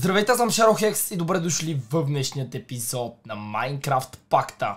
Здравейте, аз съм Шаро Хекс и добре дошли в днешният епизод на Майнкрафт Пакта.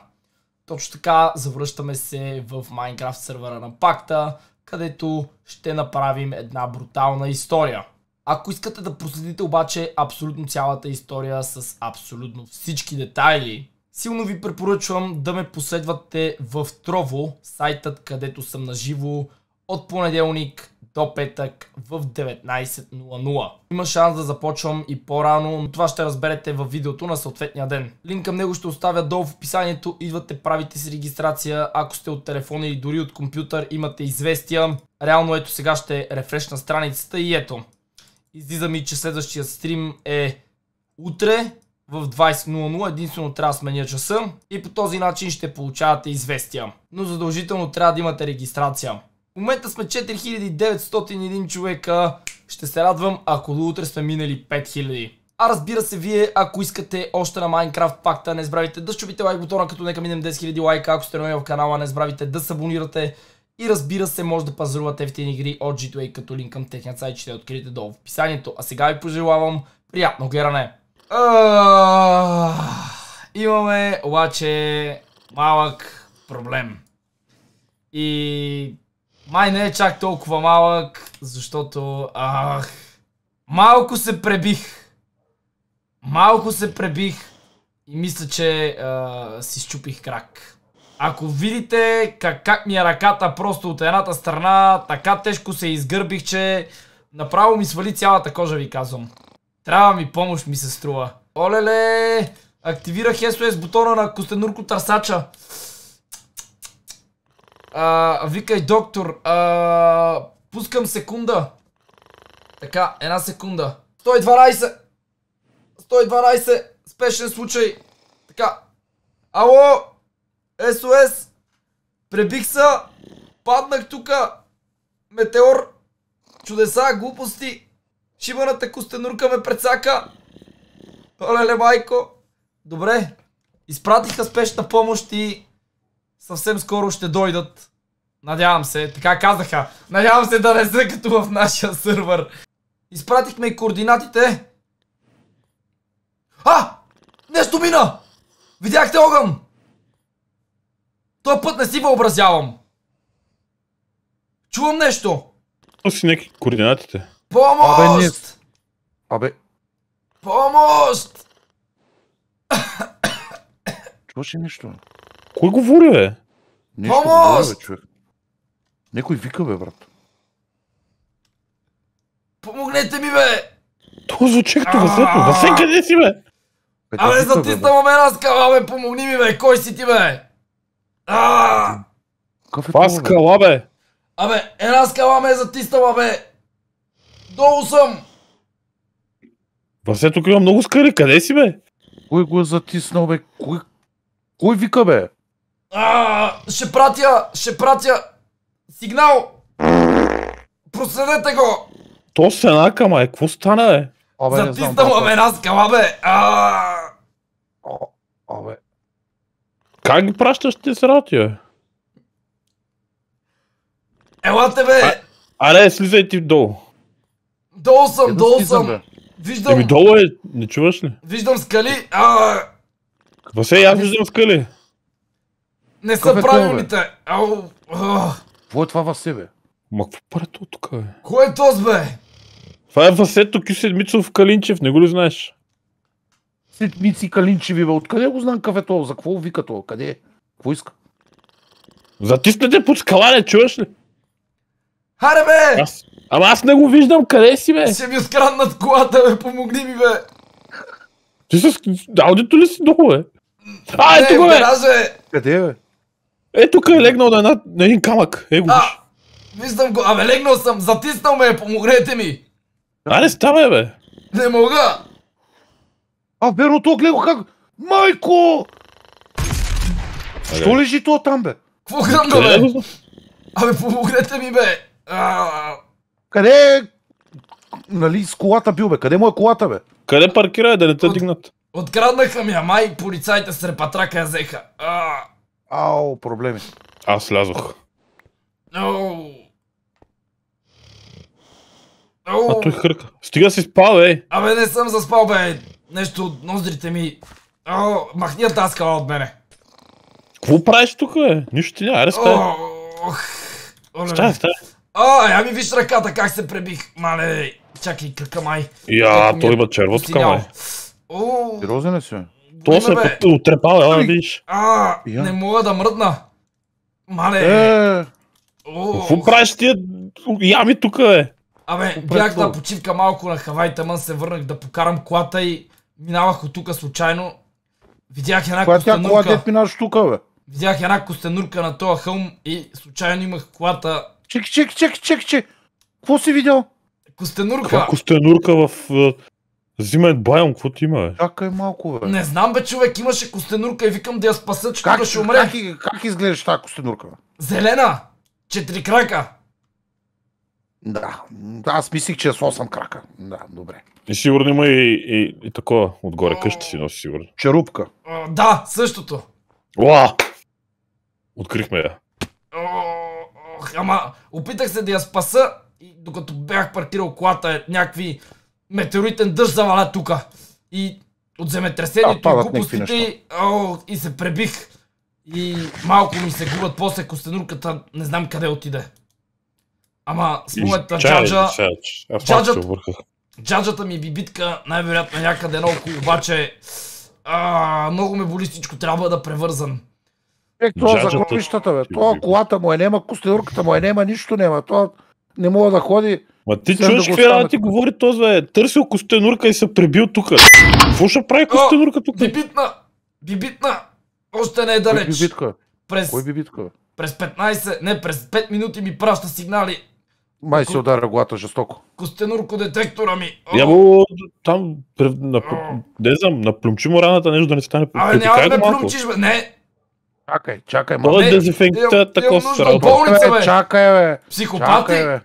Точно така завръщаме се в Майнкрафт сервера на Пакта, където ще направим една брутална история. Ако искате да проследите обаче абсолютно цялата история с абсолютно всички детайли, силно ви препоръчвам да ме последвате в Трово, сайтът където съм наживо от понеделник до петък в 19.00. Има шанс да започвам и по-рано, но това ще разберете във видеото на съответния ден. Линк към него ще оставя долу в описанието. Идвате, правите си регистрация. Ако сте от телефона или дори от компютър, имате известия. Реално ето сега ще рефрешна страницата и ето. Излиза ми, че следващия стрим е утре в 20.00, единствено трябва да сменя часа и по този начин ще получавате известия. Но задължително трябва да имате регистрация. В момента сме 4901 човека. Ще се радвам, ако до утре сме минали 5000. А разбира се, вие, ако искате още на Minecraft пакта, не забравяйте да щупите лайк бутона, като нека минем 10 000 лайка. Ако сте нови в канала, не забравяйте да се абонирате. И разбира се, може да пазарувате ефтини игри от G2A, като линк към техният сайт ще откриете долу в описанието. А сега ви пожелавам приятно гледане! Имаме обаче малък проблем. И май не е чак толкова малък, защото... Ах... Малко се пребих. Малко се пребих. И мисля, че а, си щупих крак. Ако видите как, как ми е ръката просто от едната страна, така тежко се изгърбих, че направо ми свали цялата кожа, ви казвам. Трябва ми помощ, ми се струва. Олеле! Активирах SOS бутона на Костенурко Търсача. А, викай, доктор, а, пускам секунда. Така, една секунда. 112! 112! Спешен случай! Така. Ало! СОС! Пребих са! Паднах тука! Метеор! Чудеса, глупости! Шибаната костенурка ме прецака! Оле, майко! Добре, изпратиха спешна помощ и съвсем скоро ще дойдат. Надявам се, така казаха. Надявам се да не са като в нашия сървър. Изпратихме и координатите. А! Нещо мина! Видяхте огън! Той път не си въобразявам. Чувам нещо. си неки координатите. Помощ! Абе, Абе. Помощ! Чуваш ли нещо? Кой говори, бе? Нещо говори, бе, човек. Некой вика, бе, брат. Помогнете ми, бе! Това звучи като Васенко. Васен, къде си, бе? Е, Абе, затисна му мен, аз кава, бе, помогни ми, бе, кой си ти, бе? Ааа! Е това скала, бе! Абе, една скала ме е затиснала, бе! Долу съм! Васе, тук има много скали, къде си, бе? Кой го е затиснал, бе? Кой, кой вика, бе? А, ще пратя, ще пратя сигнал. Проследете го. То се една е, какво стана бе? Абе, Затиснала ме една скала бе. А... О, абе. Как ги пращаш ти се рати бе? Елате бе. аре, слизай ти долу. Долу съм, е, долу слизам, съм. Бе. Виждам... Еми долу е, не чуваш ли? Виждам скали. А... Какво се, е, аз виждам скали. Не са правилните! Кво е това Васе, бе? Е Ма какво пара това тук, бе? Кой е този, бе? Това е Васето Кю Седмицов Калинчев, не го ли знаеш? Седмици Калинчеви, бе, откъде го знам кафето? За какво вика то? Къде? Е? Кво иска? Затиснете под скала, не чуваш ли? Харе, бе! Ама аз не го виждам, къде си, бе? Ще ми откраднат колата, бе, помогни ми, бе! Ти с... Аудито ли си долу, бе? А, ето го, бе! Е. Къде, бе? Е, тук е легнал на, една, на един камък. Е, го а, виждам го. Абе, легнал съм. Затиснал ме. Е. Помогнете ми. А, не бе. Не мога. А, верно, тук гледа как... Майко! Аде. Що лежи то там, бе? Какво гръмна, бе? Е? Абе, помогнете ми, бе! А... Къде е... Нали, с колата бил, бе? Къде му е колата, бе? Къде паркира, е, да не те От... дигнат? Откраднаха ми я, май полицайите с репатрака я взеха. А... Ау, проблеми. Аз слязох. No. No. А той хърка. Стига си спал, ей! Абе, не съм заспал, бе! Нещо от ноздрите ми. Ау, махни от тази от мене. Какво правиш тук, бе? Нищо ти няма, аре стай. Стай, стай. А, я ми виж ръката как се пребих, мале. Чакай, кака май. Я, е той има червото тук, май. Сериозен ли си? То се отрепал, ела да ами, видиш. А, не мога да мръдна. Мале. Е. Какво правиш тия ями тук, е? Абе, бях на почивка малко на Хавай, тъмън се върнах да покарам колата и минавах от тук случайно. Видях една костенурка. Коя тя кола минаш тук, бе? Видях една костенурка на този хълм и случайно имах колата. Чек, чек, чек, чек, чек. Кво си видял? Костенурка. Каква костенурка в Взимай Байон, какво ти има, бе? Чакай малко, бе. Не знам, бе, човек, имаше костенурка и викам да я спаса, че тук ще умре. Как, как изглеждаш тази костенурка, бе? Зелена! Четири крака! Да, аз мислих, че е с 8 крака. Да, добре. И сигурно има и, и, и такова отгоре, къща си носи сигурно. Черупка. да, същото. Уа! Открихме я. Ох, ама опитах се да я спаса и докато бях паркирал колата, някакви метеоритен дъжд заваля тука. И от земетресението да, и глупостите и, о, и се пребих. И малко ми се губят после костенурката, не знам къде отиде. Ама с моята джаджа... Джаджата, джаджата ми е би битка най-вероятно някъде наоколо, обаче... А, много ме боли всичко, трябва да превързан. Е, това за гробищата, бе. Е това колата му е нема, костенурката му е нема, нищо нема. Това не мога да ходи. Ма ти чуеш какви да е, ти говори този, бе. Търсил Костенурка и се прибил тук. Какво ще прави Костенурка тук? Бибитна! Бибитна! Още не е далеч. Кой бибитка? Е? През... Кой бибитка? Е? През 15, не, през 5 минути ми праща сигнали. Май се удара глата жестоко. Костенурко детектора ми. му, там, на, не знам, наплюмчи му раната, нещо да не стане. Абе, няма да ме плюмчиш, бе. Не, Чакай, чакай, ма. Това е дезинфекция, такова срал. Чакай, бе. Психопати. Чакай, бе.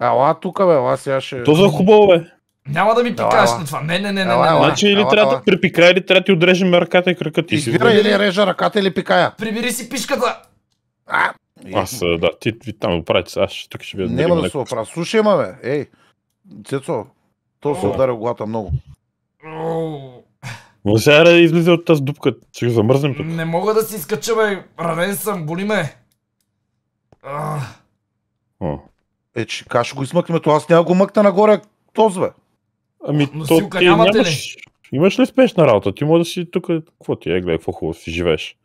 Ала тук, бе, ала сега ще... То за хубаво, бе. Няма да ми пикаш на това. Не, не, не, не. не, Значи или трябва да припика, или трябва да ти отрежем ръката и крака ти си. Избира или режа ръката, или пикая. Прибери си пишката. А, аз, да, ти, там го правите, аз тук ще ви Няма да се оправя. Слушай, ма, бе. Ей, Цецо, то се ударя главата много. Но сега излиза от тази дупка, ще го замръзнем тук. Не мога да си изкача, бе. Равен съм, боли ме. Е, че как ще го измъкнем? То аз няма го мъкна нагоре този, бе. Ами, Но, то, ти нямаш, ли? Имаш ли спешна работа? Ти може да си тук, какво ти е, гледай, какво хубаво си живееш.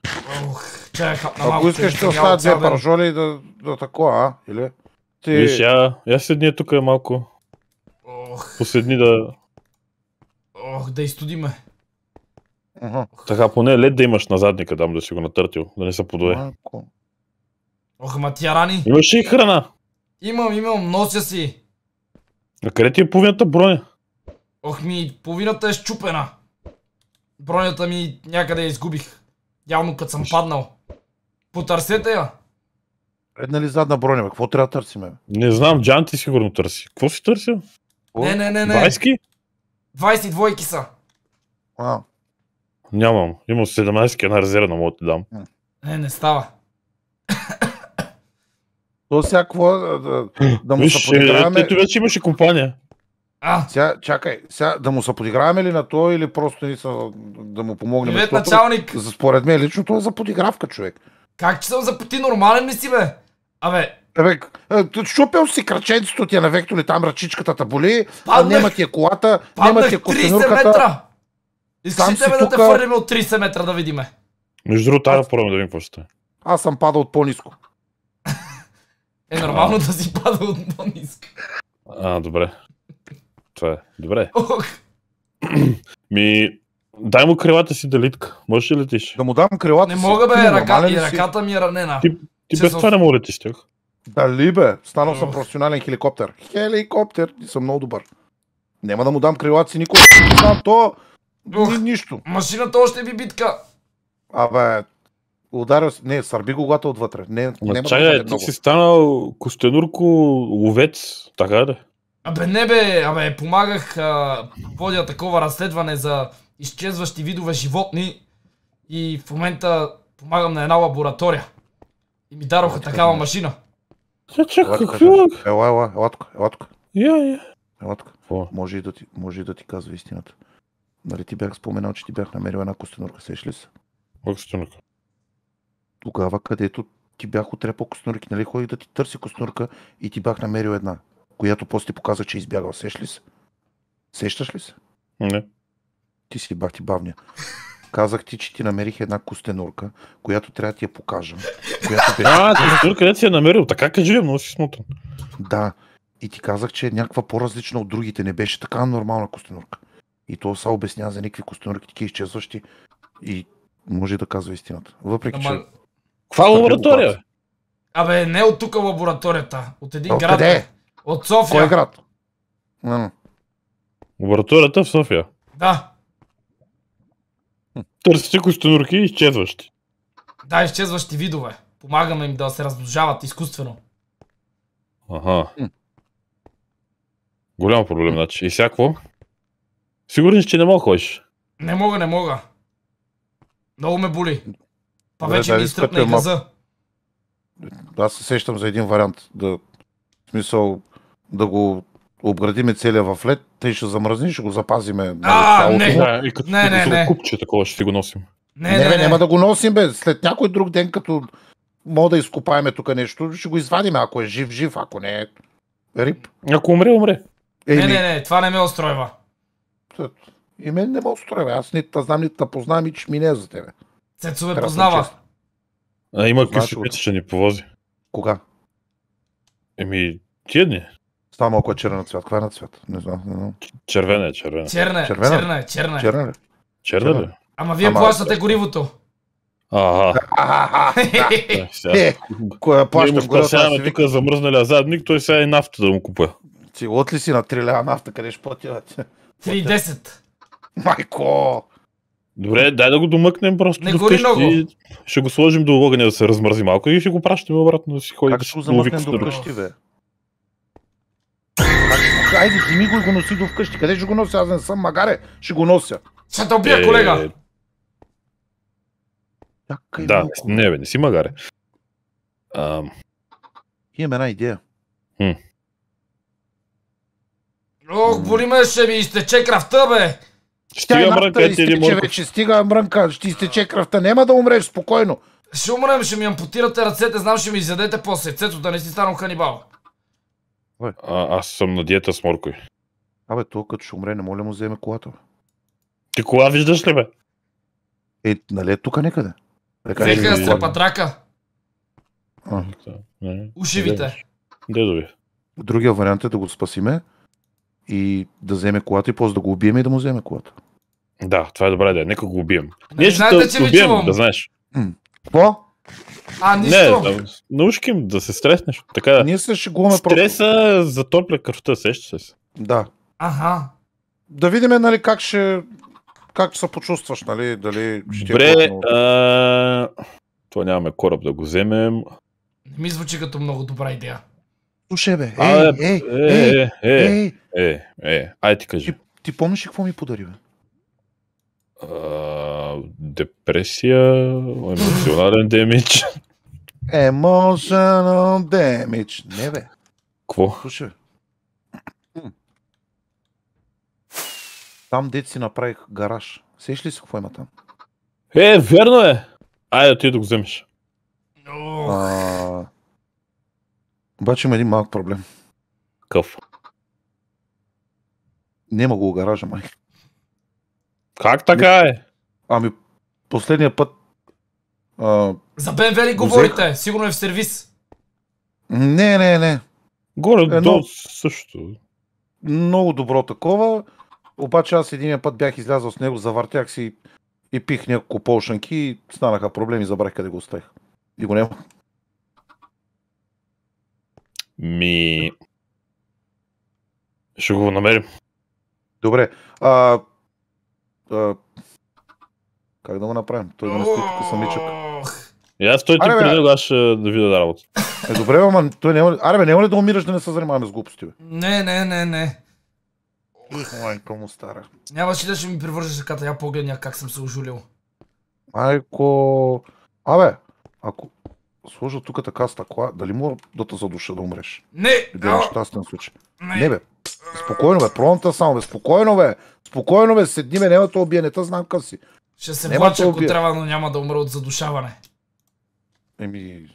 хапна Ако искаш, да оставя две паржоли да, да такова, а? Или? Ти... Виж, я, я седни тук е малко. Ох. Последни да... Ох, да изтудиме. Ага. Така, поне лед да имаш на задника, дам да си го натъртил, да не се подове. Ох, ма тя рани. Имаш и храна. Имам, имам, нося си. А къде ти е половината броня? Ох ми, половината е щупена. Бронята ми някъде я изгубих. Явно като съм паднал. Потърсете я. Една ли задна броня, бе? Какво трябва да търсиме? Не знам, Джан ти сигурно търси. Какво си търсил? Не, не, не, не. 20-ки? 22 са. А. Нямам. Имам 17-ки, една резерва на моята ти дам. Не, не става. То сега какво да, да му Виж, се подиграваме... Ето вече имаше компания. А. Сега, чакай, сега да му се подиграваме ли на то или просто нали, са, да му помогнем? Привет, началник! За, според мен лично той е за подигравка, човек. Как че съм за пъти? Нормален ли си, бе? Абе, Абе, е, чупил е, си краченцето ти на вектор там ръчичката та боли, паднах, а няма ти е колата, няма ти е костенурката. 30 метра! Искаш ли тебе да тука... те хвърлим от 30 метра да видиме? Между другото, аз да поръваме да видим какво ще Аз съм падал от по-низко. Е нормално а... да си пада от по ниска А, добре. Това е. Добре. Ми, дай му крилата си да литка. Можеш ли летиш? Да му дам крилата Не си. мога бе, ръка, и ръката ми е ранена. Ти, ти без това не му летиш тях. Дали бе, станал съм професионален хеликоптер. Хеликоптер, и съм много добър. Няма да му дам крилата си никога. Не знам ни, нищо. Машината още е би битка. Абе, Ударил си, не, сърби го глата отвътре. Не, Ма, няма чакай, да ти много. си станал Костенурко ловец, така да. Абе не бе, абе помагах, а, водя такова разследване за изчезващи видове животни и в момента помагам на една лаборатория. И ми дароха Латко, такава не. машина. Чакай, какво? Ела, ела, ела тук, ела Ела Може и да ти, може и да ти казва истината. Нали ти бях споменал, че ти бях намерил една костенурка, сеш ли се? Костенурка тогава, където ти бях отрепал костнурки, нали ходих да ти търси костнурка и ти бях намерил една, която после ти показа, че е избягал. Сеш ли се? Сещаш ли се? Не. Ти си бах ти бавня. Казах ти, че ти намерих една костенурка, която трябва да ти я покажа. Която А, костенурка, където си я намерил. Така кажи, много си смутен. Да. И ти казах, че е някаква по-различна от другите. Не беше така нормална костенурка. И то са обяснява за никакви костенурки, такива изчезващи. И може да казва истината. Въпреки, Ама... че каква е лаборатория? Абе, не е от тук лабораторията. От един от град. Къде? От София. Кой град? Лабораторията в София. Да. Търсите костенурки и изчезващи. Да, изчезващи видове. Помагаме им да се размножават изкуствено. Ага. Голям проблем, значи. И всяко. Сигурен, че не мога ходиш. Не мога, не мога. Много ме боли. А вече да, ги изтръпна и газа. Аз се сещам за един вариант. Да, в смисъл, да го обградиме целия в лед, тъй ще замръзни, ще го запазиме. А, нали, не, да, и като, не, не, не. купче такова ще го носим. Не, не, не, не, няма да го носим, бе. След някой друг ден, като мога да изкопаеме тук нещо, ще го извадим, ако е жив, жив, ако не е риб. Ако умре, умре. Е, не, не, не, това не ме устройва. И мен не ме устройва. Аз нито знам, нито да и че мине за тебе. Цецо ме познава. А има къщи, пица, ще ни повози. Кога? Еми, тия дни. това малко е черна цвят. Каква е на цвят? Не знам. Не знам. Червена е, червена. Черна е, червена, черна е, черна е. Черна ли? Черна ли? Ама вие плащате горивото. Ага. Кое плаща в гората? Сега тук замръзнали задник, той сега и нафта да му купя. Ти от ли си на 3 лева нафта, къде ще платя? 3,10. Майко! Добре, дай да го домъкнем просто. Не до гори много. Ще го сложим до огъня да се размързи малко и ще го пращаме обратно да си ходи. Как ще го замъкнем до къщи, бе? Хайде, вземи го и го носи до вкъщи. Къде ще го нося? Аз не съм магаре. Ще го нося. Се е, да убия, колега! Чакай да, малко. не бе, не си магаре. Ам... Имам една идея. Ох, боли ме, ще ми изтече кръвта, бе! Ще е стига мрънка, изтече, ти вече, стига мрънка, ще изтече кръвта, няма да умреш, спокойно. Ще умрем, ще ми ампутирате ръцете, знам, ще ми изядете по сърцето, да не си станам ханибал. А, аз съм на диета с моркови. Абе, то като ще умре, не моля му вземе колата. Ти кола виждаш ли, бе? Е, нали е тук някъде? Взеха да патрака. Ушивите. Дедови. Другия вариант е да го спасиме и да вземе колата и после да го убием и да му вземе колата. Да, това е добра идея. Нека го убием. Не, Ние ще знаете, те че ви убием, чувам. да знаеш. Какво? А, нищо. Не, да, научки им да се стреснеш. Така да. Ние се шегуваме просто. Стреса затопля кръвта, сеща се. Да. Ага. Да видим, нали, как ще... Как се почувстваш, нали, дали ще е Добре, е а... това нямаме кораб да го вземем. Не ми звучи като много добра идея. Слушай, бе. Ей, А, ей, е, ей, е, е, е, е, ей. е, е, е, е. ай ти кажи. Ти, ти помниш ли какво ми подари, бе? депресия, емоционален демидж. Emotional damage. Не бе. Кво? Слушай. Там дет си направих гараж. Сеш ли си какво има там? Е, верно е! Айде, ти да го вземеш. А... Обаче има един малък проблем. Какъв? Няма го гаража, майка. Как така е? Ами, последния път... А... За БМВ ли говорите? Взех... Сигурно е в сервис. Не, не, не. Горе, е, до също. Много добро такова. Обаче аз един път бях излязъл с него, завъртях си и пих няколко полшанки и станаха проблеми, забрах къде го оставих. И го няма. Ми... Ще го намерим. Добре. А, а, как да го направим? Той да не стои тук самичък. И аз той ти преди аз ще да видя да работа. Е, добре, ама той няма ли... Аре, бе, няма ли да умираш да не се занимаваме с глупости, бе? Не, не, не, не. Майка му стара. Нямаше да ще ми привържеш ръката, я погледня как съм се ожулил. Майко... Абе, ако сложа тук е така стъкла, дали мога да те задуша да умреш? Не! Да щастен случай. Не. не бе, Спокойно бе, пронта само бе, спокойно бе. Спокойно бе, седни бе, няма да убие, не тази знам къв си. Ще се влача, ако трябва, но няма да умра от задушаване. Еми,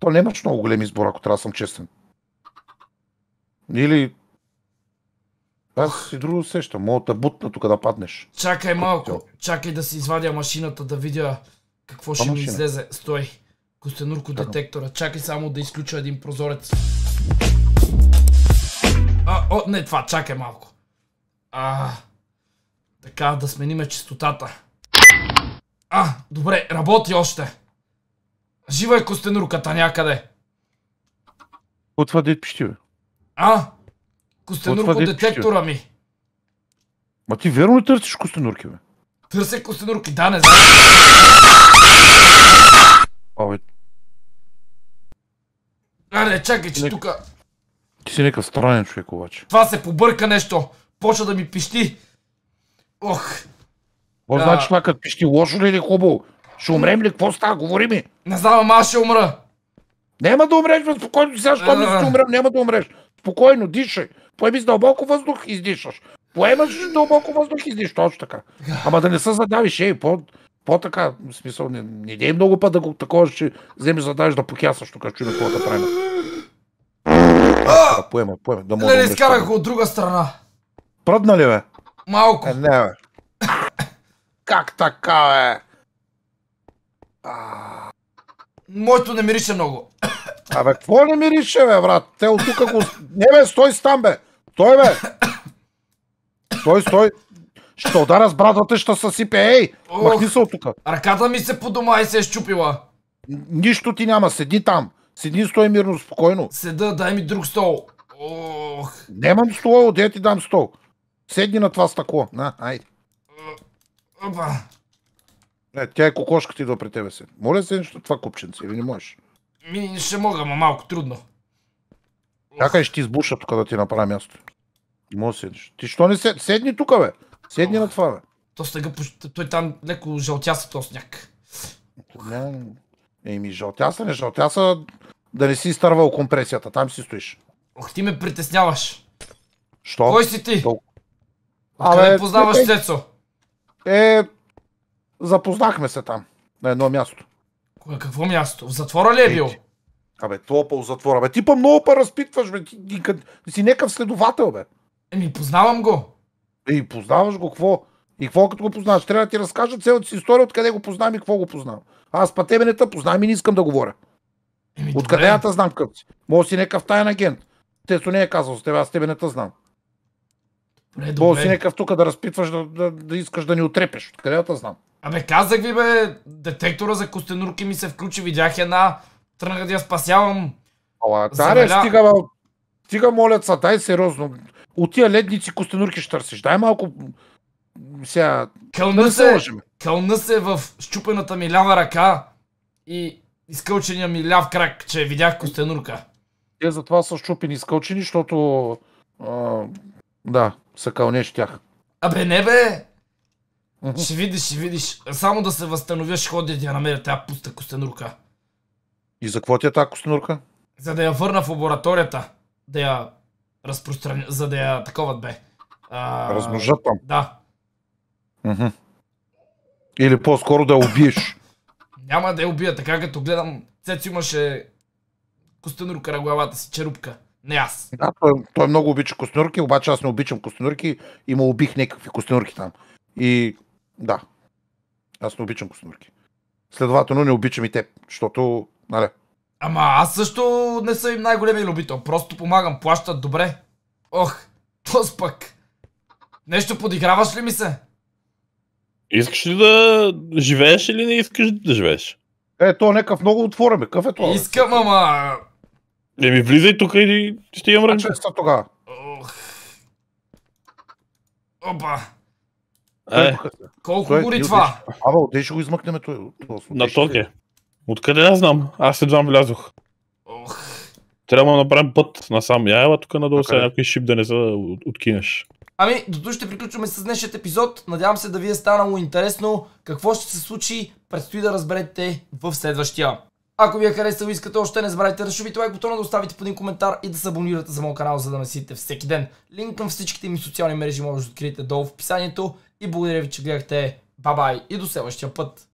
то нямаш е много голем избор, ако трябва да съм честен. Или... Аз и друго усещам, мога да бутна тук да паднеш. Чакай малко, чакай да си извадя машината, да видя какво ще ми излезе. Стой, Костенурко детектора, чакай само да изключа един прозорец. А, о, не това, чакай малко. А, така, да смениме частотата. А, добре, работи още. Жива е Костенурката някъде. Отва дед пищи, бе. А, Костенурко детектора ми. Ма ти верно ли търсиш Костенурки, бе? Търся Костенурки, да, не знам. Абе. Аре, чакай, че тука... Ти си някакъв странен човек обаче. Това се побърка нещо. Почва да ми пищи. Ох. Какво да. значи това като пищи? Лошо ли е или хубаво? Ще умрем ли? Какво става? Говори ми. Не знам, аз ще умра. Няма да умреш, бе, спокойно сега, що ми ще умрем, няма да умреш. Спокойно, дишай. Поеми с дълбоко въздух, издишаш. Поемаш дълбоко въздух, издиш, точно така. Ама да не се задавиш, ей, по, по-така, в смисъл, не, не дей много път да го такова че вземеш задавиш да покясаш тук, че има какво да правим. Поема, поема. Да мога не, не изкарах го от друга страна. Продна ли, бе? Малко. Е, не, бе. как така, бе? Моето не мирише много. Абе, какво не мирише, бе, брат? Те от тук го... Не, бе, стой там, бе. Стой, бе. Стой, стой. Ще удара с братвата, ще съсипе. Ей, махни се от тук. Ръката ми се подома и се е щупила. Нищо ти няма, седи там. Седи стой мирно, спокойно. Седа, дай ми друг стол. Ох. Немам стол, де ти дам стол. Седни на това стъкло. На, айде. Опа. Не, тя е кокошката идва при тебе се. Моля се нещо това купченце или не можеш? Ми, ще мога, ма малко трудно. Чакай, ще ти избуша тук да ти направя място. Може да седнеш. Ти що не седни? седни тук, бе? Седни Ох. на това, бе. То стъга, той там леко жълтя се този някак. не. Еми, жълтяса не, жълтяса да не си изтървал компресията, там си стоиш. Ох, ти ме притесняваш. Що? Кой си ти? Дол... Къде познаваш е, Цецо? Е, запознахме се там, на едно място. Кога, какво място? В затвора ли е, е бил? Абе, Абе, топъл затвора. Бе, ти па много па разпитваш, бе. Ти, ти, ти, ти си някакъв следовател, бе. Еми, познавам го. Еми, познаваш го, какво? И какво като го познаш? Трябва да ти разкажа цялата си история, откъде го познавам и какво го познавам. Аз па тебе не те познавам и не искам да говоря. откъде я те знам къв си? Може си някакъв тайен агент. Тесто не е казал с тебе, аз тебе не те знам. Е, Може си някакъв тук да разпитваш, да, да, да искаш да ни отрепеш. Откъде я знам? Абе, казах ви, бе, детектора за костенурки ми се включи, видях една, тръгнах да я спасявам. Ала, даре, стига, бе, стига, моля, са, дай сериозно. От тия ледници костенурки ще търсиш. Дай малко сега... Кълна се, кълна се в щупената ми лява ръка и изкълчения ми ляв крак, че видях Костенурка. Те затова са щупени изкълчени, защото... А, да, са кълнеш тях. Абе не бе! Ще видиш, ще видиш. Само да се възстановиш, ходи да я намеря тази пуста костенурка. И за какво ти е тази костенурка? За да я върна в лабораторията. Да я разпространя... За да я таковат бе. А... Размножат там. Да. Mm-hmm. Или по-скоро да убиеш. Няма да я убия, така като гледам. Цецо имаше Костенур главата си, черупка. Не аз. Да, той, той много обича костенурки, обаче аз не обичам костенурки и му убих някакви костенурки там. И да, аз не обичам костенурки. Следователно не обичам и теб, защото, нали. Ама аз също не съм им най-големия любител, просто помагам, плащат добре. Ох, този пък. Нещо подиграваш ли ми се? Искаш ли да живееш или не искаш да живееш? Е, то някакъв много отворен, бе. е това? Искам, ама... Еми, влизай тук и ще имам ръка. А тогава? Опа! Е. Колко той, гори това? Абе, отдей ще го измъкнем той. На токе. Откъде аз знам? Аз едва влязох. Ох. Трябва да направим път насам. Я ева тук надолу сега някой шип да не за откинеш. Ами, до тук ще приключваме с днешният епизод. Надявам се да ви е станало интересно. Какво ще се случи, предстои да разберете в следващия. Ако ви е харесало и искате още, не забравяйте да шубите лайк бутона, да оставите по един коментар и да се абонирате за моят канал, за да сидите всеки ден. Линк към всичките ми социални мрежи може да откриете долу в описанието. И благодаря ви, че гледахте. Бабай и до следващия път!